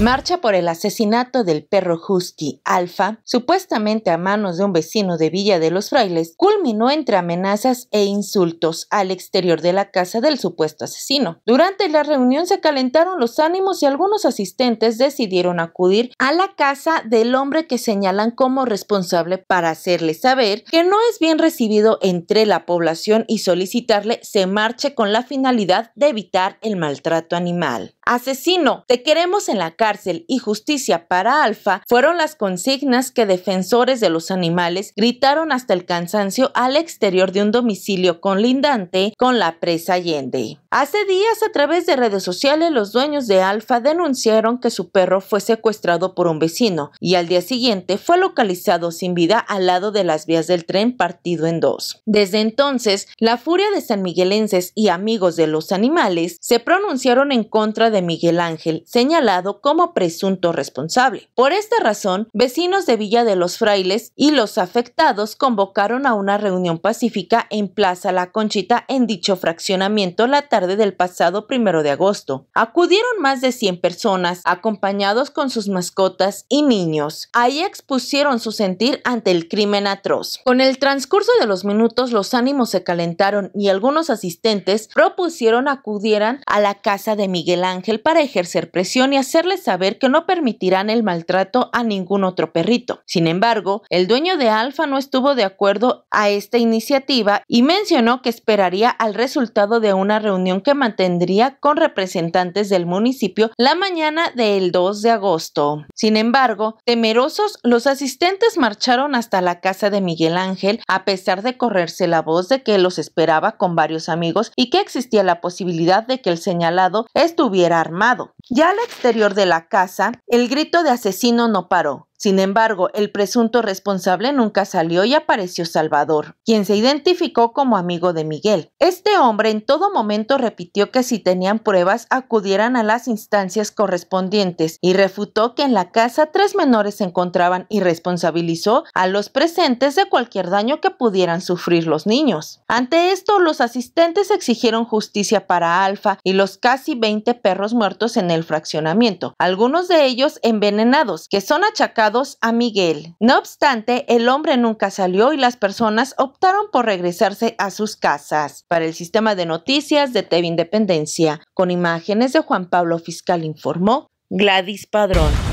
Marcha por el asesinato del perro husky Alfa, supuestamente a manos de un vecino de Villa de los Frailes, culminó entre amenazas e insultos al exterior de la casa del supuesto asesino. Durante la reunión se calentaron los ánimos y algunos asistentes decidieron acudir a la casa del hombre que señalan como responsable para hacerle saber que no es bien recibido entre la población y solicitarle se marche con la finalidad de evitar el maltrato animal. Asesino, te queremos en la casa cárcel y justicia para Alfa fueron las consignas que defensores de los animales gritaron hasta el cansancio al exterior de un domicilio colindante con la presa Allende. Hace días, a través de redes sociales, los dueños de Alfa denunciaron que su perro fue secuestrado por un vecino y al día siguiente fue localizado sin vida al lado de las vías del tren partido en dos. Desde entonces, la furia de Miguelenses y amigos de los animales se pronunciaron en contra de Miguel Ángel, señalado como presunto responsable. Por esta razón, vecinos de Villa de los Frailes y los afectados convocaron a una reunión pacífica en Plaza La Conchita en dicho fraccionamiento la del pasado primero de agosto. Acudieron más de 100 personas, acompañados con sus mascotas y niños. Ahí expusieron su sentir ante el crimen atroz. Con el transcurso de los minutos, los ánimos se calentaron y algunos asistentes propusieron acudieran a la casa de Miguel Ángel para ejercer presión y hacerle saber que no permitirán el maltrato a ningún otro perrito. Sin embargo, el dueño de Alfa no estuvo de acuerdo a esta iniciativa y mencionó que esperaría al resultado de una reunión que mantendría con representantes del municipio la mañana del 2 de agosto. Sin embargo, temerosos, los asistentes marcharon hasta la casa de Miguel Ángel a pesar de correrse la voz de que los esperaba con varios amigos y que existía la posibilidad de que el señalado estuviera armado. Ya al exterior de la casa, el grito de asesino no paró. Sin embargo, el presunto responsable nunca salió y apareció Salvador, quien se identificó como amigo de Miguel. Este hombre en todo momento repitió que si tenían pruebas acudieran a las instancias correspondientes y refutó que en la casa tres menores se encontraban y responsabilizó a los presentes de cualquier daño que pudieran sufrir los niños. Ante esto, los asistentes exigieron justicia para Alfa y los casi 20 perros muertos en el fraccionamiento, algunos de ellos envenenados, que son achacados a Miguel. No obstante, el hombre nunca salió y las personas optaron por regresarse a sus casas. Para el sistema de noticias de TV Independencia, con imágenes de Juan Pablo Fiscal informó Gladys Padrón.